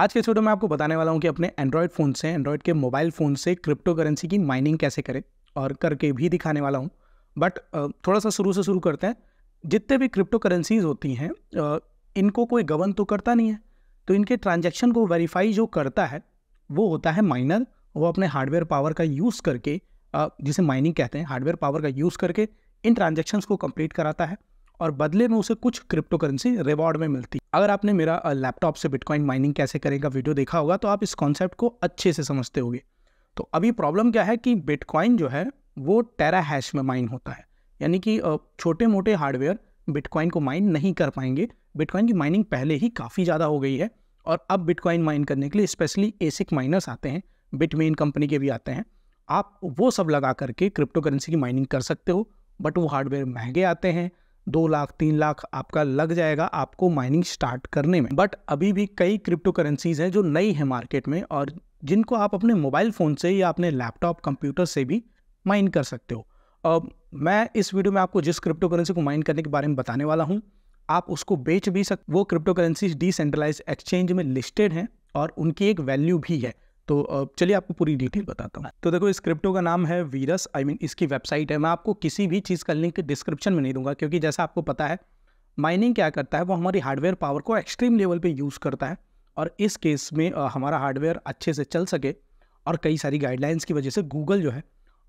आज के छोटे में आपको बताने वाला हूँ कि अपने एंड्रॉयड फ़ोन से एंड्रॉयड के मोबाइल फ़ोन से क्रिप्टो करेंसी की माइनिंग कैसे करें और करके भी दिखाने वाला हूँ बट थोड़ा सा शुरू से शुरू करते हैं जितने भी क्रिप्टो करेंसीज होती हैं इनको कोई गवन तो करता नहीं है तो इनके ट्रांजेक्शन को वेरीफाई जो करता है वो होता है माइनर वो अपने हार्डवेयर पावर का यूज़ करके जिसे माइनिंग कहते हैं हार्डवेयर पावर का यूज़ करके इन ट्रांजेक्शन्स को कंप्लीट कराता है और बदले में उसे कुछ क्रिप्टो करेंसी रिवॉर्ड में मिलती अगर आपने मेरा लैपटॉप से बिटकॉइन माइनिंग कैसे करेगा वीडियो देखा होगा तो आप इस कॉन्सेप्ट को अच्छे से समझते होगे तो अभी प्रॉब्लम क्या है कि बिटकॉइन जो है वो टेरा हैश में माइन होता है यानी कि छोटे मोटे हार्डवेयर बिटकॉइन को माइन नहीं कर पाएंगे बिटकॉइन की माइनिंग पहले ही काफ़ी ज़्यादा हो गई है और अब बिटकॉइन माइन करने के लिए स्पेशली एसिक माइनर्स आते हैं बिटमेन कंपनी के भी आते हैं आप वो सब लगा करके क्रिप्टो करेंसी की माइनिंग कर सकते हो बट वो हार्डवेयर महंगे आते हैं दो लाख तीन लाख आपका लग जाएगा आपको माइनिंग स्टार्ट करने में बट अभी भी कई क्रिप्टो करेंसीज हैं जो नई है मार्केट में और जिनको आप अपने मोबाइल फ़ोन से या अपने लैपटॉप कंप्यूटर से भी माइन कर सकते हो अब मैं इस वीडियो में आपको जिस क्रिप्टो करेंसी को माइन करने के बारे में बताने वाला हूँ आप उसको बेच भी सकते वो क्रिप्टो करेंसी डिसेंट्रलाइज एक्सचेंज में लिस्टेड हैं और उनकी एक वैल्यू भी है तो चलिए आपको पूरी डिटेल बताता हूँ तो देखो इस क्रिप्टो का नाम है Verus I I mean mean, इसकी वेबसाइट है मैं आपको किसी भी चीज़ का लिंक डिस्क्रिप्शन में नहीं दूंगा क्योंकि जैसा आपको पता है माइनिंग क्या करता है वो हमारी हार्डवेयर पावर को एक्सट्रीम लेवल पे यूज़ करता है और इस केस में हमारा हार्डवेयर अच्छे से चल सके और कई सारी गाइडलाइंस की वजह से गूगल जो है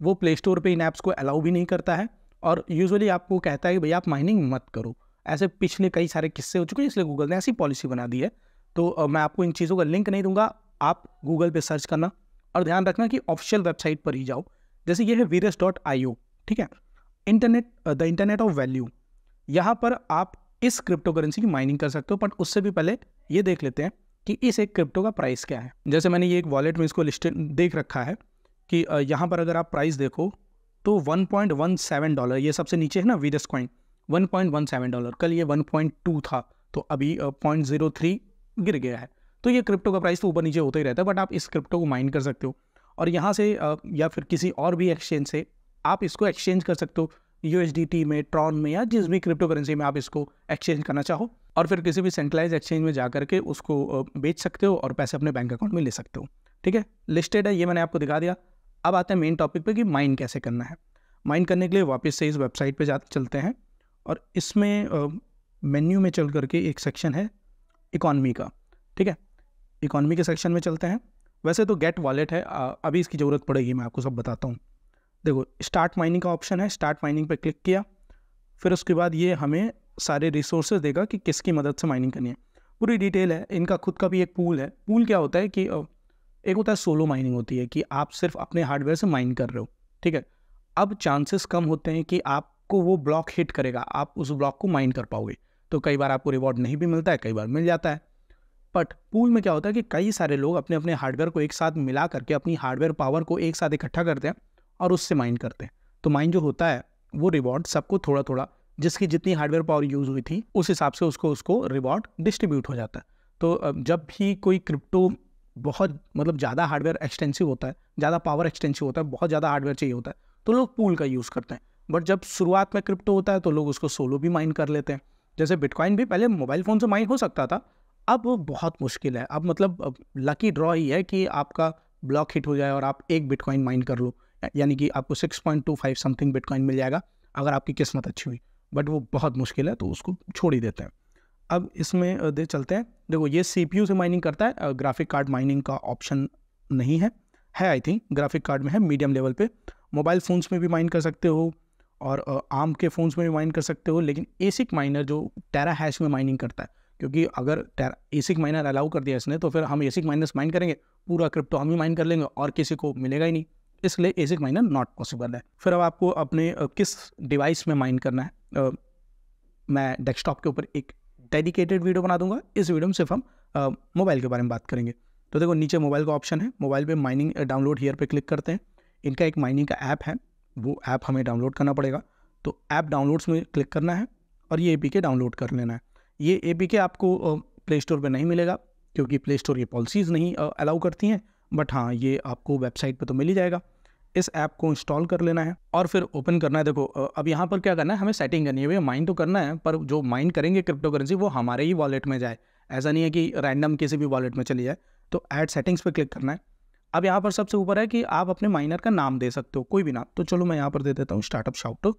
वो प्ले स्टोर पर इन ऐप्स को अलाउ भी नहीं करता है और यूजुअली आपको कहता है कि भैया आप माइनिंग मत करो ऐसे पिछले कई सारे किस्से हो चुके हैं इसलिए गूगल ने ऐसी पॉलिसी बना दी है तो मैं आपको इन चीज़ों का लिंक नहीं दूंगा आप गूगल पे सर्च करना और ध्यान रखना कि ऑफिशियल वेबसाइट पर ही जाओ जैसे ये है वीरस डॉट आई ओ ठीक है internet the internet of value यहाँ पर आप इस क्रिप्टो करेंसी की माइनिंग कर सकते हो बट उससे भी पहले ये देख लेते हैं कि इस एक क्रिप्टो का प्राइस क्या है जैसे मैंने ये एक वॉलेट में इसको लिस्टेड देख रखा है कि uh, यहाँ पर अगर आप प्राइस देखो तो 1.17 डॉलर ये सबसे नीचे है ना वीरस कॉइन 1.17 डॉलर कल ये 1.2 था तो अभी पॉइंट जीरो थ्री गिर गया है तो ये क्रिप्टो का प्राइस तो ऊपर नीचे होता ही रहता है बट आप इस क्रिप्टो को माइन कर सकते हो और यहाँ से या फिर किसी और भी एक्सचेंज से आप इसको एक्सचेंज कर सकते हो यू में ट्रॉन में या जिस भी क्रिप्टो करेंसी में आप इसको एक्सचेंज करना चाहो और फिर किसी भी सेंट्रलाइज एक्सचेंज में जा करके उसको बेच सकते हो और पैसे अपने बैंक अकाउंट में ले सकते हो ठीक है लिस्टेड है ये मैंने आपको दिखा दिया अब आते हैं मेन टॉपिक पे कि माइन कैसे करना है माइन करने के लिए वापस से इस वेबसाइट पे जा चलते हैं और इसमें मेन्यू में चल करके एक सेक्शन है इकॉनमी का ठीक है इकोनॉमी के सेक्शन में चलते हैं वैसे तो गेट वॉलेट है अभी इसकी ज़रूरत पड़ेगी मैं आपको सब बताता हूँ देखो स्टार्ट माइनिंग का ऑप्शन है स्टार्ट माइनिंग पर क्लिक किया फिर उसके बाद ये हमें सारे रिसोर्सेज देगा कि किसकी मदद से माइनिंग करनी है पूरी डिटेल है इनका खुद का भी एक पूल है पूल क्या होता है कि एक होता है सोलो माइनिंग होती है कि आप सिर्फ अपने हार्डवेयर से माइन कर रहे हो ठीक है अब चांसेस कम होते हैं कि आपको वो ब्लॉक हिट करेगा आप उस ब्लॉक को माइन कर पाओगे तो कई बार आपको रिवॉर्ड नहीं भी मिलता है कई बार मिल जाता है बट पूल में क्या होता है कि कई सारे लोग अपने अपने हार्डवेयर को एक साथ मिला करके अपनी हार्डवेयर पावर को एक साथ इकट्ठा करते हैं और उससे माइन करते हैं तो माइन जो होता है वो रिवॉर्ड सबको थोड़ा थोड़ा जिसकी जितनी हार्डवेयर पावर यूज़ हुई थी उस हिसाब से उसको उसको रिवॉर्ड डिस्ट्रीब्यूट हो जाता है तो जब भी कोई क्रिप्टो बहुत मतलब ज़्यादा हार्डवेयर एक्सटेंसिव होता है ज़्यादा पावर एक्सटेंसिव होता है बहुत ज़्यादा हार्डवेयर चाहिए होता है तो लोग पूल का यूज़ करते हैं बट जब शुरुआत में क्रिप्टो होता है तो लोग उसको सोलो भी माइन कर लेते हैं जैसे बिटकॉइन भी पहले मोबाइल फ़ोन से माइन हो सकता था अब बहुत मुश्किल है अब मतलब लकी ड्रॉ ही है कि आपका ब्लॉक हिट हो जाए और आप एक बिटकॉइन माइन कर लो यानी कि आपको 6.25 समथिंग बिटकॉइन मिल जाएगा अगर आपकी किस्मत अच्छी हुई बट वो बहुत मुश्किल है तो उसको छोड़ ही देते हैं अब इसमें दे चलते हैं देखो ये सी से माइनिंग करता है ग्राफिक कार्ड माइनिंग का ऑप्शन नहीं है है आई थिंक ग्राफिक कार्ड में है मीडियम लेवल पे मोबाइल फ़ोन्स में भी माइन कर सकते हो और आम के फ़ोन्स में भी माइन कर सकते हो लेकिन एसिक माइनर जो टेरा हैश में माइनिंग करता है क्योंकि अगर एसिक माइनर अलाउ कर दिया इसने तो फिर हम एसिक माइनस माइन करेंगे पूरा क्रिप्टो हम ही माइन कर लेंगे और किसी को मिलेगा ही नहीं इसलिए एसिक माइनर नॉट पॉसिबल है फिर अब आपको अपने किस डिवाइस में माइन करना है आ, मैं डेस्कटॉप के ऊपर एक डेडिकेटेड वीडियो बना दूंगा इस वीडियो में सिर्फ हम मोबाइल के बारे में बात करेंगे तो देखो नीचे मोबाइल का ऑप्शन है मोबाइल पे माइनिंग डाउनलोड हीयर पे क्लिक करते हैं इनका एक माइनिंग का ऐप है वो ऐप हमें डाउनलोड करना पड़ेगा तो ऐप डाउनलोड्स में क्लिक करना है और ये ए डाउनलोड कर लेना है ये ए आपको प्ले स्टोर पर नहीं मिलेगा क्योंकि प्ले स्टोर ये पॉलिसीज़ नहीं अलाउ करती हैं बट हाँ ये आपको वेबसाइट पर तो मिल ही जाएगा इस ऐप को इंस्टॉल कर लेना है और फिर ओपन करना है देखो अब यहाँ पर क्या करना है हमें सेटिंग करनी है भैया माइंड तो करना है पर जो माइंड करेंगे क्रिप्टो करेंसी वो हमारे ही वॉलेट में जाए ऐसा नहीं है कि रैंडम किसी भी वॉलेट में चली जाए तो ऐड सेटिंग्स पर क्लिक करना है अब यहाँ पर सबसे ऊपर है कि आप अपने माइनर का नाम दे सकते हो कोई भी नाम तो चलो मैं यहाँ पर दे देता हूँ स्टार्टअप शाउटो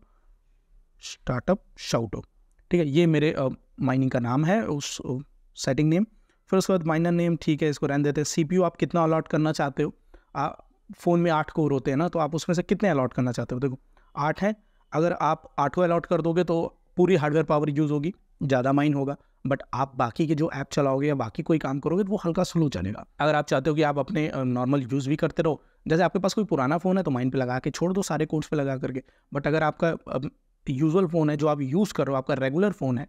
स्टार्टअप शाउटो ठीक है ये मेरे माइनिंग का नाम है उस सेटिंग नेम फिर उसके बाद माइनर नेम ठीक है इसको रहने देते हैं सी आप कितना अलॉट करना चाहते हो फ़ोन में आठ कोर होते हैं ना तो आप उसमें से कितने अलॉट करना चाहते हो देखो आठ हैं अगर आप आठों अलॉट कर दोगे तो पूरी हार्डवेयर पावर यूज़ होगी ज़्यादा माइन होगा बट आप बाकी के जो ऐप चलाओगे या बाकी कोई काम करोगे तो वो हल्का स्लो चलेगा अगर आप चाहते हो कि आप अपने नॉर्मल यूज़ भी करते रहो जैसे आपके पास कोई पुराना फ़ोन है तो माइन पे लगा के छोड़ दो सारे कोर्स पे लगा करके बट अगर आपका यूजुअल फ़ोन है जो आप यूज़ कर रहे हो आपका रेगुलर फ़ोन है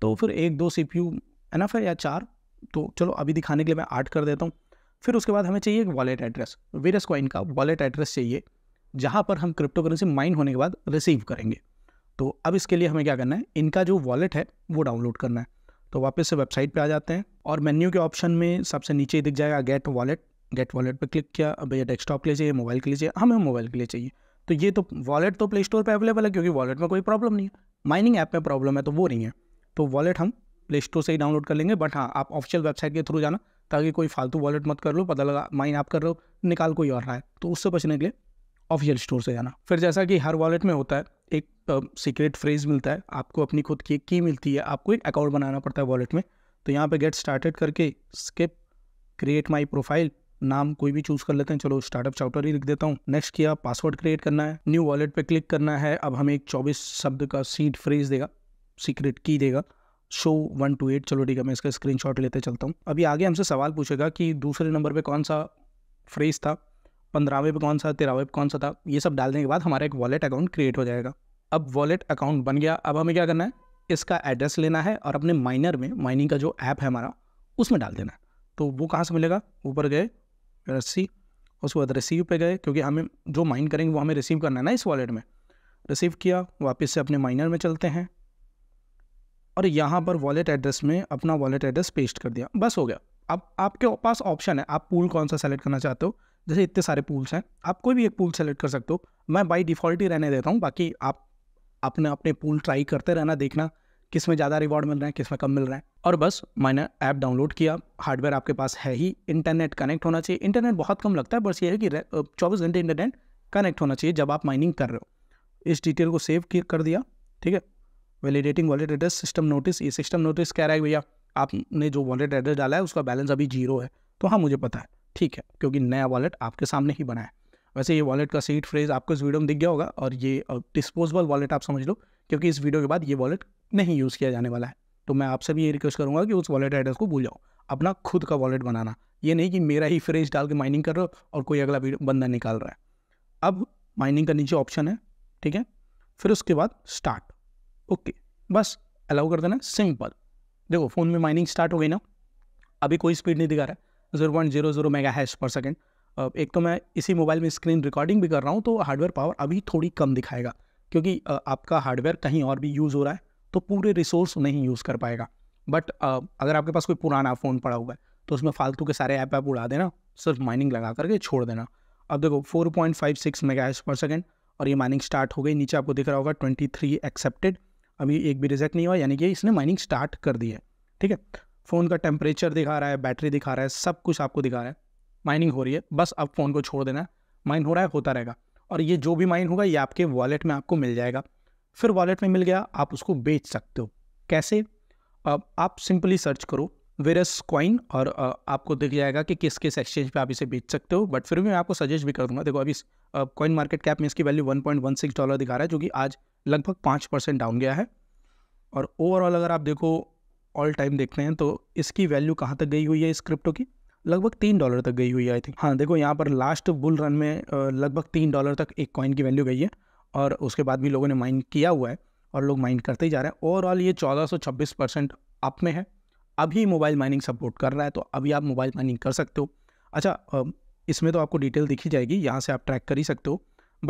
तो फिर एक दो सी पी यू एनफ है या चार तो चलो अभी दिखाने के लिए मैं आठ कर देता हूँ फिर उसके बाद हमें चाहिए एक वॉलेट एड्रेस वेरस कॉइन का वॉलेट एड्रेस चाहिए जहाँ पर हम क्रिप्टो करेंसी माइन होने के बाद रिसीव करेंगे तो अब इसके लिए हमें क्या करना है इनका जो वॉलेट है वो डाउनलोड करना है तो वापस से वेबसाइट पे आ जाते हैं और मेन्यू के ऑप्शन में सबसे नीचे दिख जाएगा गेट वॉलेट गेट वॉलेट पर क्लिक किया अब भैया डेस्कटॉप के लिए चाहिए मोबाइल के लिए चाहिए हाँ, हमें मोबाइल के लिए चाहिए तो ये तो वॉलेट तो प्ले स्टोर पर अवेलेबल है क्योंकि वॉलेट में कोई प्रॉब्लम नहीं है माइनिंग ऐप में प्रॉब्लम है तो वो नहीं है तो वॉलेट हम प्ले स्टोर से ही डाउनलोड कर लेंगे बट हाँ आप ऑफिशियल वेबसाइट के थ्रू जाना ताकि कोई फालतू वॉलेट मत कर लो पता लगा माइन आप कर रहे हो निकाल कोई और रहा है तो उससे बचने के लिए ऑफिशियल स्टोर से जाना फिर जैसा कि हर वॉलेट में होता है एक सीक्रेट फ्रेज मिलता है आपको अपनी खुद की एक की मिलती है आपको एक अकाउंट बनाना पड़ता है वॉलेट में तो यहाँ पे गेट स्टार्टेड करके स्किप क्रिएट माई प्रोफाइल नाम कोई भी चूज कर लेते हैं चलो स्टार्टअप चाउटर ही लिख देता हूँ नेक्स्ट किया पासवर्ड क्रिएट करना है न्यू वॉलेट पे क्लिक करना है अब हमें एक चौबीस शब्द का सीट फ्रेज देगा सीक्रेट की देगा शो वन टू एट चलो ठीक है मैं इसका स्क्रीन लेते चलता हूँ अभी आगे हमसे सवाल पूछेगा कि दूसरे नंबर पर कौन सा फ्रेज था पंद्रहवें पे कौन सा तेरहवें पे कौन सा था ये सब डालने के बाद हमारा एक वॉलेट अकाउंट क्रिएट हो जाएगा अब वॉलेट अकाउंट बन गया अब हमें क्या करना है इसका एड्रेस लेना है और अपने माइनर में माइनिंग का जो ऐप है हमारा उसमें डाल देना है तो वो कहाँ से मिलेगा ऊपर गए रस्सी उसके बाद रिसीव पे गए क्योंकि हमें जो माइन करेंगे वो हमें रिसीव करना है ना इस वॉलेट में रिसीव किया वापस से अपने माइनर में चलते हैं और यहाँ पर वॉलेट एड्रेस में अपना वॉलेट एड्रेस पेस्ट कर दिया बस हो गया अब आपके पास ऑप्शन है आप पूल कौन सा सेलेक्ट करना चाहते हो जैसे इतने सारे पूल्स हैं आप कोई भी एक पूल सेलेक्ट कर सकते हो मैं बाई डिफ़ॉल्ट ही रहने देता हूँ बाकी आप अपने अपने पूल ट्राई करते रहना देखना किस में ज़्यादा रिवॉर्ड मिल रहे हैं किस में कम मिल रहे हैं और बस मैंने ऐप डाउनलोड किया हार्डवेयर आपके पास है ही इंटरनेट कनेक्ट होना चाहिए इंटरनेट बहुत कम लगता है बस ये है कि चौबीस घंटे इंटरनेट कनेक्ट होना चाहिए जब आप माइनिंग कर रहे हो इस डिटेल को सेव कर दिया ठीक है validating wallet address system notice ये सिस्टम नोटिस कह रहा है भैया आपने जो वॉलेट एड्रेस डाला है उसका बैलेंस अभी जीरो है तो हाँ मुझे पता है ठीक है क्योंकि नया वॉलेट आपके सामने ही बना है वैसे ये वॉलेट का सीट फ्रेज आपको इस वीडियो में दिख गया होगा और ये डिस्पोजेबल वॉलेट आप समझ लो क्योंकि इस वीडियो के बाद ये वॉलेट नहीं यूज़ किया जाने वाला है तो मैं आपसे भी ये रिक्वेस्ट करूँगा कि उस वॉलेट एड्रेस को भूल जाओ अपना खुद का वॉलेट बनाना ये नहीं कि मेरा ही फ्रेज डाल के माइनिंग कर रहे हो और कोई अगला बंदा निकाल रहा है अब माइनिंग का नीचे ऑप्शन है ठीक है फिर उसके बाद स्टार्ट ओके बस अलाउ कर देना सिंपल देखो फ़ोन में माइनिंग स्टार्ट हो गई ना अभी कोई स्पीड नहीं दिखा रहा है zero point zero zero mega hash per second एक तो मैं इसी मोबाइल में स्क्रीन रिकॉर्डिंग भी कर रहा हूँ तो हार्डवेयर पावर अभी थोड़ी कम दिखाएगा क्योंकि आपका हार्डवेयर कहीं और भी यूज़ हो रहा है तो पूरे रिसोर्स नहीं यूज़ कर पाएगा बट अगर आपके पास कोई पुराना फ़ोन पड़ा हुआ है तो उसमें फालतू के सारे ऐप ऐप उड़ा देना सिर्फ माइनिंग लगा करके छोड़ देना अब देखो 4.56 point five six mega per second और ये माइनिंग स्टार्ट हो गई नीचे आपको दिख रहा होगा 23 एक्सेप्टेड अभी एक भी रिजेक्ट नहीं हुआ यानी कि इसने माइनिंग स्टार्ट कर दी है ठीक है फ़ोन का टेम्परेचर दिखा रहा है बैटरी दिखा रहा है सब कुछ आपको दिखा रहा है माइनिंग हो रही है बस अब फ़ोन को छोड़ देना है माइन हो रहा है होता रहेगा और ये जो भी माइन होगा ये आपके वॉलेट में आपको मिल जाएगा फिर वॉलेट में मिल गया आप उसको बेच सकते हो कैसे अब आप सिंपली सर्च करो वेरस कॉइन और आपको दिख जाएगा कि किस किस एक्सचेंज पे आप इसे बेच सकते हो बट फिर भी मैं आपको सजेस्ट भी कर दूंगा देखो अभी कॉइन मार्केट कैप में इसकी वैल्यू 1.16 डॉलर दिखा रहा है जो कि आज लगभग पाँच परसेंट डाउन गया है और ओवरऑल अगर आप देखो ऑल टाइम देखते हैं तो इसकी वैल्यू कहाँ तक गई हुई है इस क्रिप्टो की लगभग तीन डॉलर तक गई हुई है आई थिंक हाँ देखो यहाँ पर लास्ट बुल रन में लगभग तीन डॉलर तक एक कॉइन की वैल्यू गई है और उसके बाद भी लोगों ने माइन किया हुआ है और लोग माइंड करते ही जा रहे हैं ओवरऑल ये चौदह परसेंट अप में है अभी मोबाइल माइनिंग सपोर्ट कर रहा है तो अभी आप मोबाइल माइनिंग कर सकते हो अच्छा इसमें तो आपको डिटेल दिखी जाएगी यहाँ से आप ट्रैक कर ही सकते हो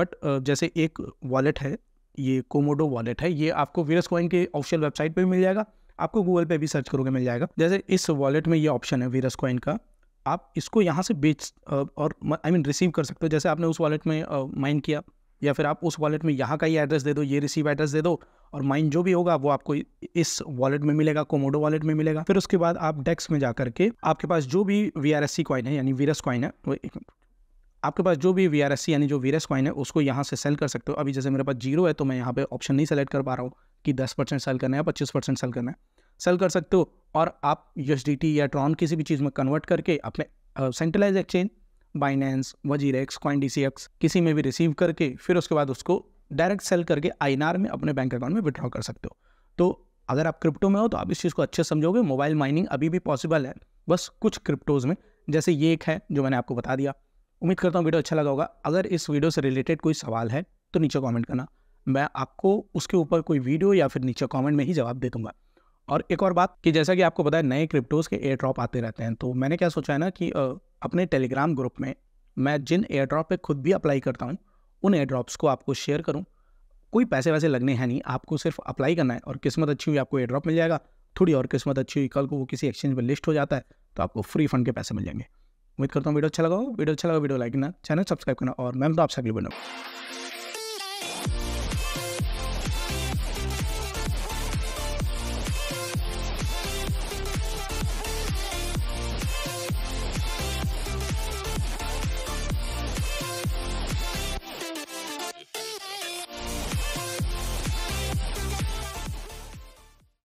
बट जैसे एक वॉलेट है ये कोमोडो वॉलेट है ये आपको वीरस कॉइन के ऑफिशियल वेबसाइट पर भी मिल जाएगा आपको गूगल पे भी सर्च करोगे मिल जाएगा जैसे इस वॉलेट में ये ऑप्शन है वीरस कॉइन का आप इसको यहाँ से बेच और आई मीन रिसीव कर सकते हो जैसे आपने उस वॉलेट में माइन किया या फिर आप उस वॉलेट में यहाँ का ही एड्रेस दे दो ये रिसीव एड्रेस दे दो और माइंड जो भी होगा वो आपको इस वॉलेट में मिलेगा कोमोडो वॉलेट में मिलेगा फिर उसके बाद आप डेक्स में जा करके आपके पास जो भी V R S C coin है यानी वीरस कॉइन है वो एक मिनट आपके पास जो भी वी आर एस सी यानी जो वीरस कॉइन है उसको यहाँ से सेल कर सकते हो अभी जैसे मेरे पास जीरो है तो मैं यहाँ पर ऑप्शन नहीं सेलेक्ट कर पा रहा हूँ कि दस परसेंट सेल करना है या पच्चीस परसेंट सेल करना है सेल कर सकते हो और आप यू या ट्रॉन किसी भी चीज़ में कन्वर्ट करके अपने centralize exchange Binance Wazir D C X किसी में भी रिसीव करके फिर उसके बाद उसको डायरेक्ट सेल करके आई में अपने बैंक अकाउंट में विड्रॉ कर सकते हो तो अगर आप क्रिप्टो में हो तो आप इस चीज़ को अच्छे समझोगे मोबाइल माइनिंग अभी भी पॉसिबल है बस कुछ क्रिप्टोज़ में जैसे ये एक है जो मैंने आपको बता दिया उम्मीद करता हूँ वीडियो अच्छा लगा होगा अगर इस वीडियो से रिलेटेड कोई सवाल है तो नीचे कमेंट करना मैं आपको उसके ऊपर कोई वीडियो या फिर नीचे कमेंट में ही जवाब दे दूंगा और एक और बात कि जैसा कि आपको बताया नए क्रिप्टोज़ के एयर ड्रॉप आते रहते हैं तो मैंने क्या सोचा है ना कि अपने टेलीग्राम ग्रुप में मैं जिन एयर ड्रॉप पर खुद भी अप्लाई करता हूँ उन एयर ड्रॉप्स को आपको शेयर करूँ कोई पैसे वैसे लगने हैं नहीं आपको सिर्फ अप्लाई करना है और किस्मत अच्छी हुई आपको एयर ड्रॉप मिल जाएगा थोड़ी और किस्मत अच्छी हुई कल को वो किसी एक्सचेंज में लिस्ट हो जाता है तो आपको फ्री फंड के पैसे मिल जाएंगे उम्मीद करता हूँ वीडियो अच्छा लगा वीडियो अच्छा लगा वीडियो लाइक करना चैनल सब्सक्राइब करना और मैं तो आपसे अगले बनाऊँगा